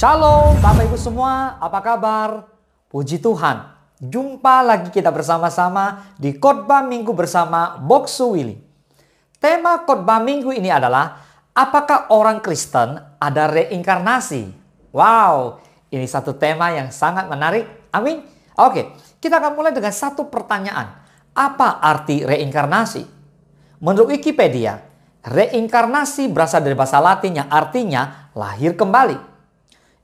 Shalom Bapak Ibu semua, apa kabar? Puji Tuhan, jumpa lagi kita bersama-sama di Khotbah Minggu bersama Boksu Willy. Tema Khotbah Minggu ini adalah Apakah orang Kristen ada reinkarnasi? Wow, ini satu tema yang sangat menarik. Amin. Oke, kita akan mulai dengan satu pertanyaan. Apa arti reinkarnasi? Menurut Wikipedia, reinkarnasi berasal dari bahasa Latin yang artinya lahir kembali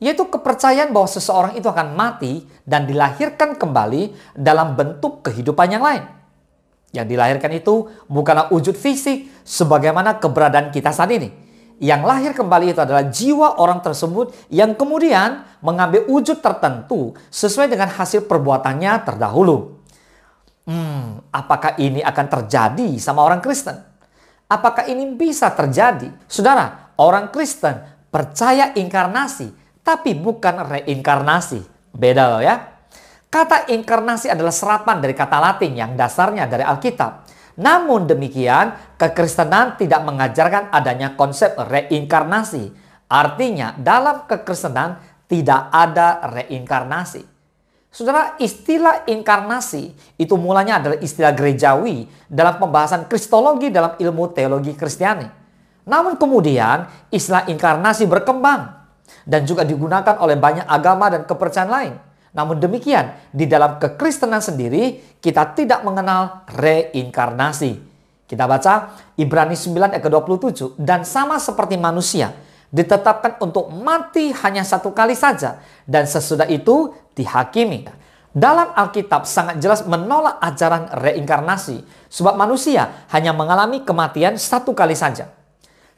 yaitu kepercayaan bahwa seseorang itu akan mati dan dilahirkan kembali dalam bentuk kehidupan yang lain. Yang dilahirkan itu bukanlah wujud fisik sebagaimana keberadaan kita saat ini. Yang lahir kembali itu adalah jiwa orang tersebut yang kemudian mengambil wujud tertentu sesuai dengan hasil perbuatannya terdahulu. Hmm, apakah ini akan terjadi sama orang Kristen? Apakah ini bisa terjadi? Saudara, orang Kristen percaya inkarnasi tapi bukan reinkarnasi. Beda loh ya. Kata inkarnasi adalah serapan dari kata Latin yang dasarnya dari Alkitab. Namun demikian, kekristenan tidak mengajarkan adanya konsep reinkarnasi. Artinya, dalam kekristenan tidak ada reinkarnasi. Saudara, istilah inkarnasi itu mulanya adalah istilah gerejawi dalam pembahasan kristologi dalam ilmu teologi Kristiani. Namun kemudian, istilah inkarnasi berkembang dan juga digunakan oleh banyak agama dan kepercayaan lain. Namun demikian, di dalam kekristenan sendiri kita tidak mengenal reinkarnasi. Kita baca Ibrani 9 ayat 27 dan sama seperti manusia ditetapkan untuk mati hanya satu kali saja dan sesudah itu dihakimi. Dalam Alkitab sangat jelas menolak ajaran reinkarnasi sebab manusia hanya mengalami kematian satu kali saja.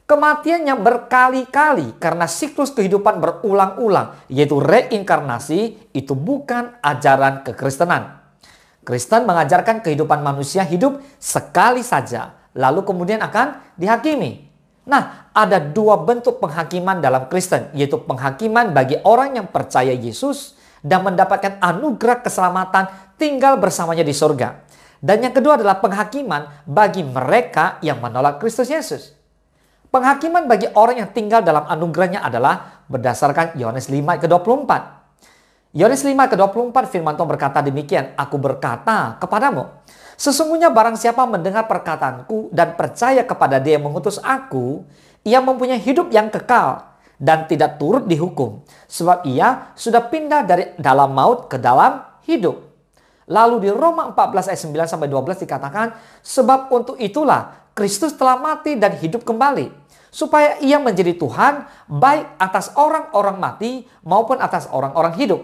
Kematiannya berkali-kali karena siklus kehidupan berulang-ulang, yaitu reinkarnasi, itu bukan ajaran kekristenan. Kristen mengajarkan kehidupan manusia hidup sekali saja, lalu kemudian akan dihakimi. Nah, ada dua bentuk penghakiman dalam Kristen, yaitu penghakiman bagi orang yang percaya Yesus dan mendapatkan anugerah keselamatan tinggal bersamanya di surga. Dan yang kedua adalah penghakiman bagi mereka yang menolak Kristus Yesus. Penghakiman bagi orang yang tinggal dalam anugerahnya adalah berdasarkan Yohanes 5 ke-24. Yohanes 5 ke-24 firman Tuhan berkata demikian, Aku berkata kepadamu, Sesungguhnya barang siapa mendengar perkataanku dan percaya kepada dia yang mengutus aku, ia mempunyai hidup yang kekal dan tidak turut dihukum. Sebab ia sudah pindah dari dalam maut ke dalam hidup. Lalu di Roma 14 ayat 9 sampai 12 dikatakan, sebab untuk itulah Kristus telah mati dan hidup kembali, supaya ia menjadi Tuhan baik atas orang-orang mati maupun atas orang-orang hidup.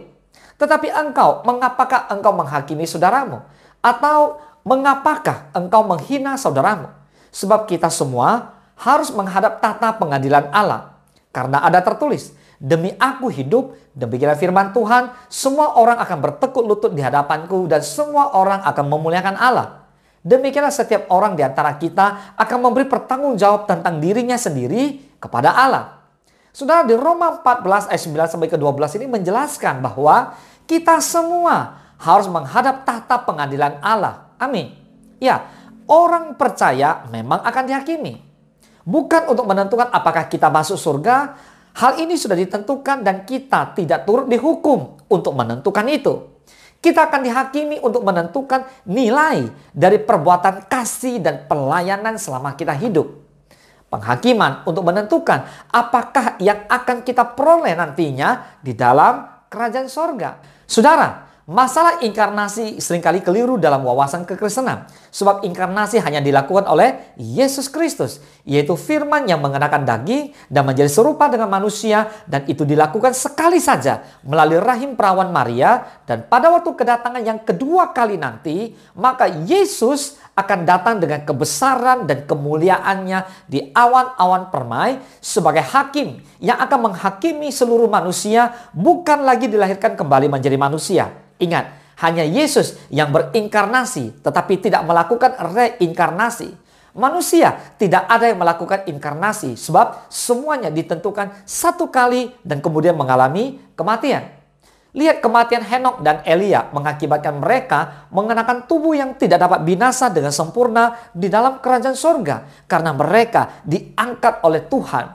Tetapi engkau, mengapakah engkau menghakimi saudaramu? Atau mengapakah engkau menghina saudaramu? Sebab kita semua harus menghadap tata pengadilan Allah. Karena ada tertulis, demi aku hidup, demikianlah firman Tuhan, semua orang akan bertekuk lutut di hadapanku dan semua orang akan memuliakan Allah. Demikianlah setiap orang di antara kita akan memberi pertanggung jawab tentang dirinya sendiri kepada Allah. Saudara di Roma 14 ayat 9 sampai ke 12 ini menjelaskan bahwa kita semua harus menghadap tahta pengadilan Allah. Amin. Ya, orang percaya memang akan dihakimi. Bukan untuk menentukan apakah kita masuk surga, hal ini sudah ditentukan dan kita tidak turut dihukum untuk menentukan itu. Kita akan dihakimi untuk menentukan nilai dari perbuatan kasih dan pelayanan selama kita hidup. Penghakiman untuk menentukan apakah yang akan kita peroleh nantinya di dalam kerajaan sorga. Saudara, Masalah inkarnasi seringkali keliru dalam wawasan kekristenan. Sebab inkarnasi hanya dilakukan oleh Yesus Kristus. Yaitu firman yang mengenakan daging dan menjadi serupa dengan manusia. Dan itu dilakukan sekali saja melalui rahim perawan Maria. Dan pada waktu kedatangan yang kedua kali nanti, maka Yesus akan datang dengan kebesaran dan kemuliaannya di awan-awan permai sebagai hakim yang akan menghakimi seluruh manusia bukan lagi dilahirkan kembali menjadi manusia. Ingat, hanya Yesus yang berinkarnasi tetapi tidak melakukan reinkarnasi. Manusia tidak ada yang melakukan inkarnasi sebab semuanya ditentukan satu kali dan kemudian mengalami kematian. Lihat kematian Henok dan Elia mengakibatkan mereka mengenakan tubuh yang tidak dapat binasa dengan sempurna di dalam kerajaan sorga karena mereka diangkat oleh Tuhan.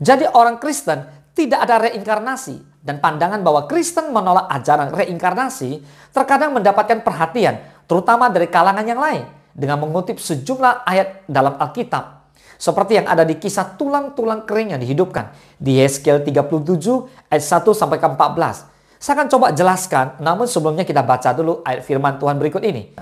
Jadi orang Kristen tidak ada reinkarnasi dan pandangan bahwa Kristen menolak ajaran reinkarnasi terkadang mendapatkan perhatian terutama dari kalangan yang lain dengan mengutip sejumlah ayat dalam Alkitab seperti yang ada di kisah tulang-tulang kering yang dihidupkan di Yeskel 37 ayat 1 sampai ke 14 saya akan coba jelaskan, namun sebelumnya kita baca dulu ayat firman Tuhan berikut ini.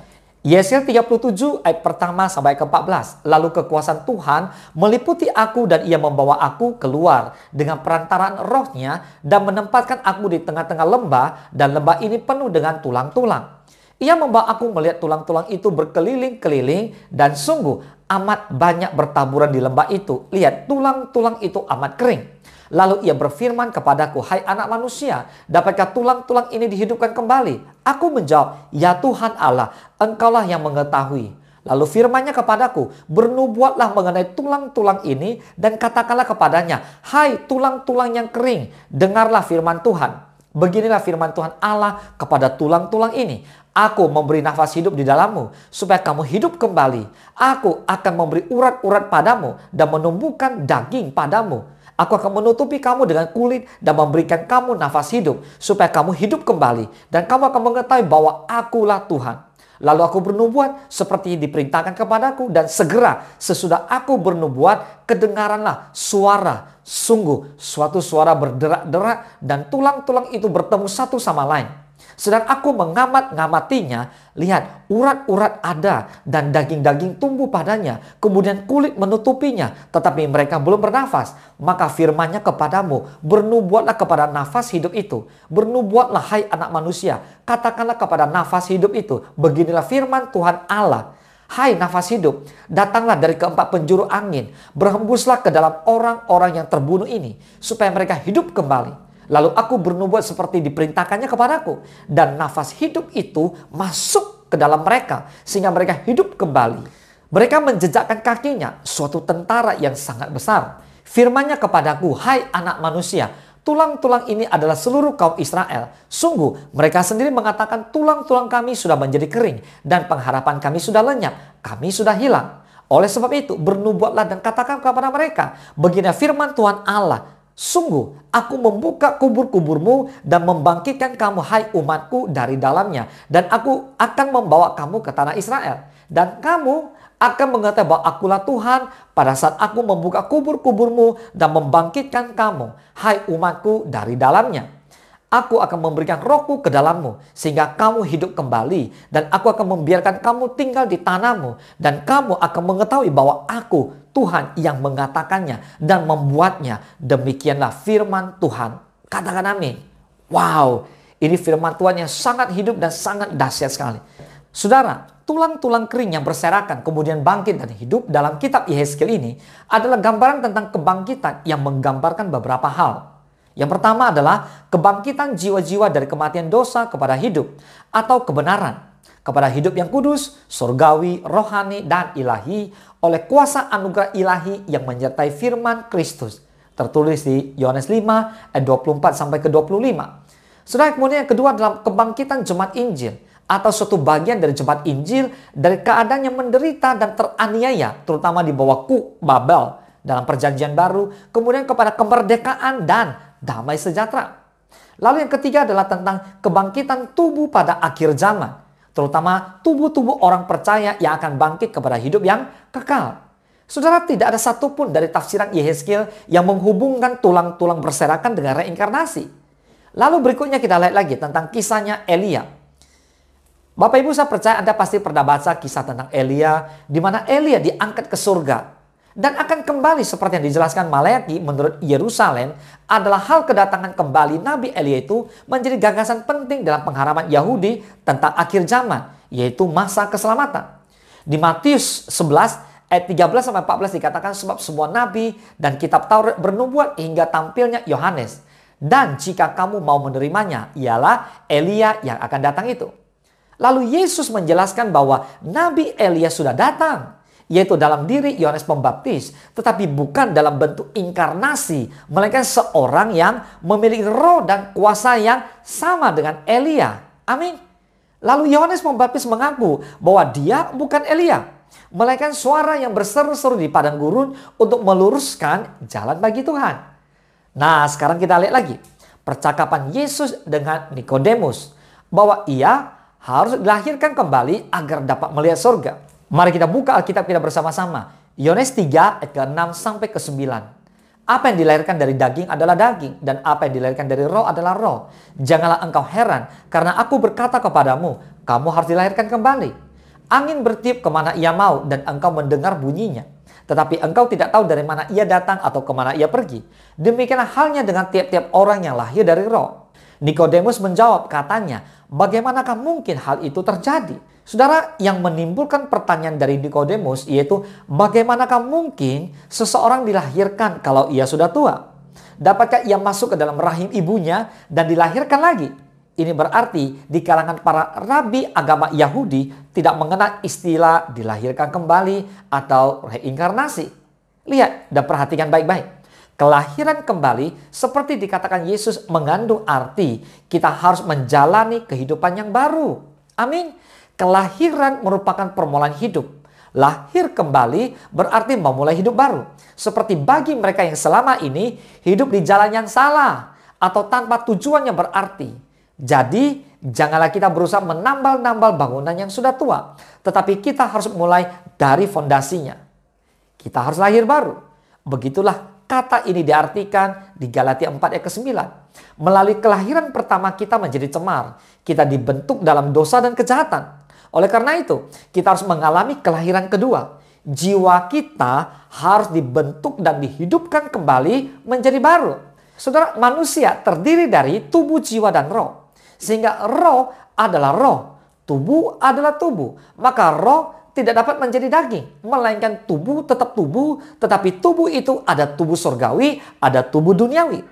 Yesaya 37 ayat pertama sampai ke-14. Lalu kekuasaan Tuhan meliputi aku dan ia membawa aku keluar dengan perantaraan rohnya dan menempatkan aku di tengah-tengah lembah dan lembah ini penuh dengan tulang-tulang. Ia membawa aku melihat tulang-tulang itu berkeliling-keliling dan sungguh amat banyak bertaburan di lembah itu. Lihat tulang-tulang itu amat kering. Lalu ia berfirman kepadaku, Hai anak manusia, dapatkah tulang-tulang ini dihidupkan kembali? Aku menjawab, Ya Tuhan Allah, engkaulah yang mengetahui. Lalu firmannya kepadaku, bernubuatlah mengenai tulang-tulang ini dan katakanlah kepadanya, Hai tulang-tulang yang kering, dengarlah firman Tuhan. Beginilah firman Tuhan Allah kepada tulang-tulang ini. Aku memberi nafas hidup di dalammu, supaya kamu hidup kembali. Aku akan memberi urat-urat padamu dan menumbuhkan daging padamu Aku akan menutupi kamu dengan kulit dan memberikan kamu nafas hidup supaya kamu hidup kembali dan kamu akan mengetahui bahwa akulah Tuhan. Lalu aku bernubuat seperti diperintahkan kepadaku dan segera sesudah aku bernubuat kedengaranlah suara sungguh suatu suara berderak-derak dan tulang-tulang itu bertemu satu sama lain sedang aku mengamat-ngamatinya, lihat urat-urat ada dan daging-daging tumbuh padanya, kemudian kulit menutupinya, tetapi mereka belum bernafas. Maka firmannya kepadamu, bernubuatlah kepada nafas hidup itu. Bernubuatlah hai anak manusia, katakanlah kepada nafas hidup itu, beginilah firman Tuhan Allah. Hai nafas hidup, datanglah dari keempat penjuru angin, berhembuslah ke dalam orang-orang yang terbunuh ini, supaya mereka hidup kembali Lalu aku bernubuat seperti diperintahkannya kepadaku. Dan nafas hidup itu masuk ke dalam mereka. Sehingga mereka hidup kembali. Mereka menjejakkan kakinya, suatu tentara yang sangat besar. Firmannya kepadaku, hai anak manusia, tulang-tulang ini adalah seluruh kaum Israel. Sungguh, mereka sendiri mengatakan tulang-tulang kami sudah menjadi kering dan pengharapan kami sudah lenyap, kami sudah hilang. Oleh sebab itu, bernubuatlah dan katakan kepada mereka, begini firman Tuhan Allah, Sungguh, aku membuka kubur-kuburmu dan membangkitkan kamu, hai umatku, dari dalamnya. Dan aku akan membawa kamu ke tanah Israel. Dan kamu akan mengetahui bahwa akulah Tuhan pada saat aku membuka kubur-kuburmu dan membangkitkan kamu, hai umatku, dari dalamnya. Aku akan memberikan rohku ke dalammu sehingga kamu hidup kembali dan aku akan membiarkan kamu tinggal di tanahmu dan kamu akan mengetahui bahwa aku Tuhan yang mengatakannya dan membuatnya. Demikianlah firman Tuhan. Katakan amin. Wow, ini firman Tuhan yang sangat hidup dan sangat dahsyat sekali. Saudara, tulang-tulang kering yang berserakan kemudian bangkit dan hidup dalam kitab Yehezkel ini adalah gambaran tentang kebangkitan yang menggambarkan beberapa hal. Yang pertama adalah kebangkitan jiwa-jiwa dari kematian dosa kepada hidup atau kebenaran kepada hidup yang kudus, surgawi, rohani, dan ilahi oleh kuasa anugerah ilahi yang menyertai firman Kristus. Tertulis di Yohanes 5 ayat 24 sampai ke 25. Sudah kemudian yang kedua dalam kebangkitan jemaat Injil atau suatu bagian dari jemaat Injil dari keadaan yang menderita dan teraniaya terutama di bawah Ku Babel dalam perjanjian baru kemudian kepada kemerdekaan dan damai sejahtera. Lalu yang ketiga adalah tentang kebangkitan tubuh pada akhir zaman, terutama tubuh-tubuh orang percaya yang akan bangkit kepada hidup yang kekal. Saudara, tidak ada satupun dari tafsiran Yehezkiel yang menghubungkan tulang-tulang berserakan dengan reinkarnasi. Lalu berikutnya kita lihat lagi tentang kisahnya Elia. Bapak Ibu saya percaya Anda pasti pernah baca kisah tentang Elia, di mana Elia diangkat ke surga dan akan kembali seperti yang dijelaskan Malaki menurut Yerusalem adalah hal kedatangan kembali Nabi Elia itu menjadi gagasan penting dalam pengharapan Yahudi tentang akhir zaman yaitu masa keselamatan. Di Matius 11 ayat 13 sampai 14 dikatakan sebab semua nabi dan kitab Taurat bernubuat hingga tampilnya Yohanes dan jika kamu mau menerimanya ialah Elia yang akan datang itu. Lalu Yesus menjelaskan bahwa nabi Elia sudah datang yaitu dalam diri Yohanes Pembaptis, tetapi bukan dalam bentuk inkarnasi, melainkan seorang yang memiliki roh dan kuasa yang sama dengan Elia. Amin. Lalu Yohanes Pembaptis mengaku bahwa dia bukan Elia, melainkan suara yang berseru-seru di padang gurun untuk meluruskan jalan bagi Tuhan. Nah, sekarang kita lihat lagi percakapan Yesus dengan Nikodemus bahwa ia harus dilahirkan kembali agar dapat melihat surga. Mari kita buka Alkitab kita bersama-sama. Yohanes 3 ayat ke-6 sampai ke-9. Apa yang dilahirkan dari daging adalah daging dan apa yang dilahirkan dari roh adalah roh. Janganlah engkau heran karena aku berkata kepadamu, kamu harus dilahirkan kembali. Angin bertiup kemana ia mau dan engkau mendengar bunyinya. Tetapi engkau tidak tahu dari mana ia datang atau kemana ia pergi. Demikianlah halnya dengan tiap-tiap orang yang lahir dari roh. Nikodemus menjawab katanya, bagaimanakah mungkin hal itu terjadi? Saudara, yang menimbulkan pertanyaan dari Nikodemus yaitu bagaimanakah mungkin seseorang dilahirkan kalau ia sudah tua? Dapatkah ia masuk ke dalam rahim ibunya dan dilahirkan lagi? Ini berarti di kalangan para rabi agama Yahudi tidak mengenal istilah dilahirkan kembali atau reinkarnasi. Lihat dan perhatikan baik-baik. Kelahiran kembali seperti dikatakan Yesus mengandung arti kita harus menjalani kehidupan yang baru. Amin. Kelahiran merupakan permulaan hidup. Lahir kembali berarti memulai hidup baru. Seperti bagi mereka yang selama ini hidup di jalan yang salah atau tanpa tujuan yang berarti. Jadi, janganlah kita berusaha menambal-nambal bangunan yang sudah tua, tetapi kita harus mulai dari fondasinya. Kita harus lahir baru. Begitulah kata ini diartikan di Galatia 4 ayat ke-9. Melalui kelahiran pertama kita menjadi cemar, kita dibentuk dalam dosa dan kejahatan. Oleh karena itu, kita harus mengalami kelahiran kedua. Jiwa kita harus dibentuk dan dihidupkan kembali menjadi baru. Saudara, manusia terdiri dari tubuh, jiwa, dan roh. Sehingga roh adalah roh, tubuh adalah tubuh. Maka roh tidak dapat menjadi daging, melainkan tubuh tetap tubuh, tetapi tubuh itu ada tubuh surgawi, ada tubuh duniawi.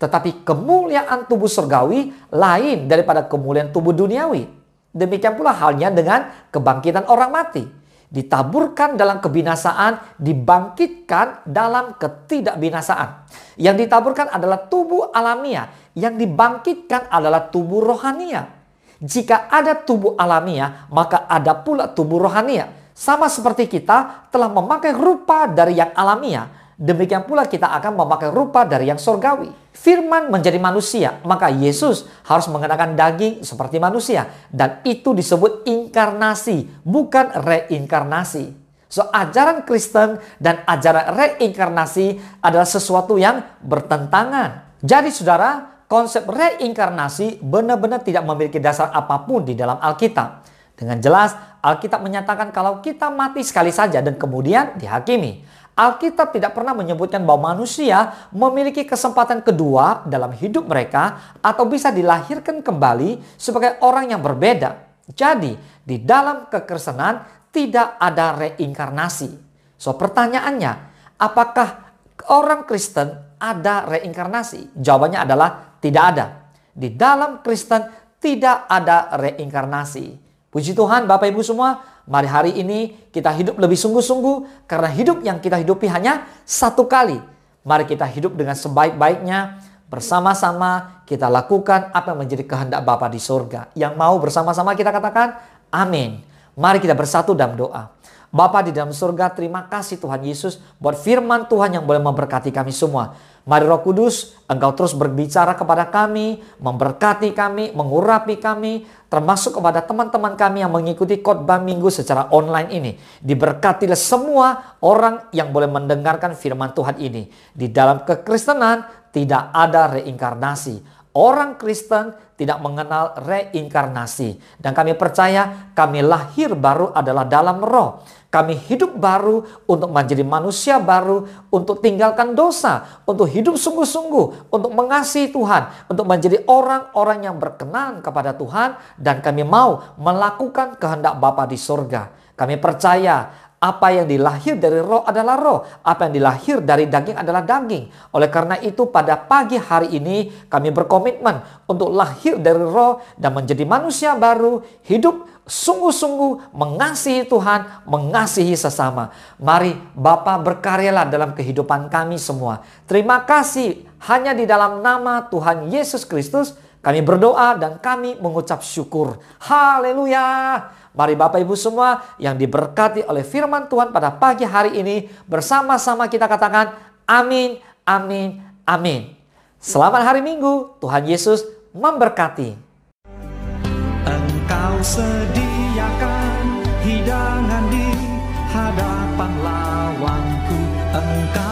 Tetapi kemuliaan tubuh surgawi lain daripada kemuliaan tubuh duniawi. Demikian pula halnya dengan kebangkitan orang mati. Ditaburkan dalam kebinasaan, dibangkitkan dalam ketidakbinasaan. Yang ditaburkan adalah tubuh alamiah, yang dibangkitkan adalah tubuh rohania. Jika ada tubuh alamiah, maka ada pula tubuh rohania. Sama seperti kita telah memakai rupa dari yang alamiah, Demikian pula kita akan memakai rupa dari yang surgawi. Firman menjadi manusia, maka Yesus harus mengenakan daging seperti manusia. Dan itu disebut inkarnasi, bukan reinkarnasi. So, ajaran Kristen dan ajaran reinkarnasi adalah sesuatu yang bertentangan. Jadi saudara, konsep reinkarnasi benar-benar tidak memiliki dasar apapun di dalam Alkitab. Dengan jelas, Alkitab menyatakan kalau kita mati sekali saja dan kemudian dihakimi. Alkitab tidak pernah menyebutkan bahwa manusia memiliki kesempatan kedua dalam hidup mereka atau bisa dilahirkan kembali sebagai orang yang berbeda. Jadi, di dalam kekristenan tidak ada reinkarnasi. So, pertanyaannya, apakah orang Kristen ada reinkarnasi? Jawabannya adalah tidak ada. Di dalam Kristen tidak ada reinkarnasi. Puji Tuhan, Bapak Ibu semua, Mari hari ini kita hidup lebih sungguh-sungguh karena hidup yang kita hidupi hanya satu kali. Mari kita hidup dengan sebaik-baiknya bersama-sama kita lakukan apa yang menjadi kehendak Bapa di surga. Yang mau bersama-sama kita katakan amin. Mari kita bersatu dalam doa. Bapa di dalam surga, terima kasih Tuhan Yesus buat firman Tuhan yang boleh memberkati kami semua. Mari Roh Kudus, Engkau terus berbicara kepada kami, memberkati kami, mengurapi kami, termasuk kepada teman-teman kami yang mengikuti khotbah minggu secara online ini. Diberkatilah semua orang yang boleh mendengarkan firman Tuhan ini. Di dalam kekristenan tidak ada reinkarnasi Orang Kristen tidak mengenal reinkarnasi. Dan kami percaya kami lahir baru adalah dalam roh. Kami hidup baru untuk menjadi manusia baru, untuk tinggalkan dosa, untuk hidup sungguh-sungguh, untuk mengasihi Tuhan, untuk menjadi orang-orang yang berkenan kepada Tuhan dan kami mau melakukan kehendak Bapa di surga. Kami percaya apa yang dilahir dari roh adalah roh, apa yang dilahir dari daging adalah daging. Oleh karena itu pada pagi hari ini kami berkomitmen untuk lahir dari roh dan menjadi manusia baru, hidup sungguh-sungguh mengasihi Tuhan, mengasihi sesama. Mari Bapa berkaryalah dalam kehidupan kami semua. Terima kasih hanya di dalam nama Tuhan Yesus Kristus kami berdoa dan kami mengucap syukur. Haleluya. Mari Bapak Ibu semua yang diberkati oleh firman Tuhan pada pagi hari ini bersama-sama kita katakan amin, amin, amin. Selamat hari Minggu. Tuhan Yesus memberkati. Engkau sediakan hidangan di hadapan lawanku. Engkau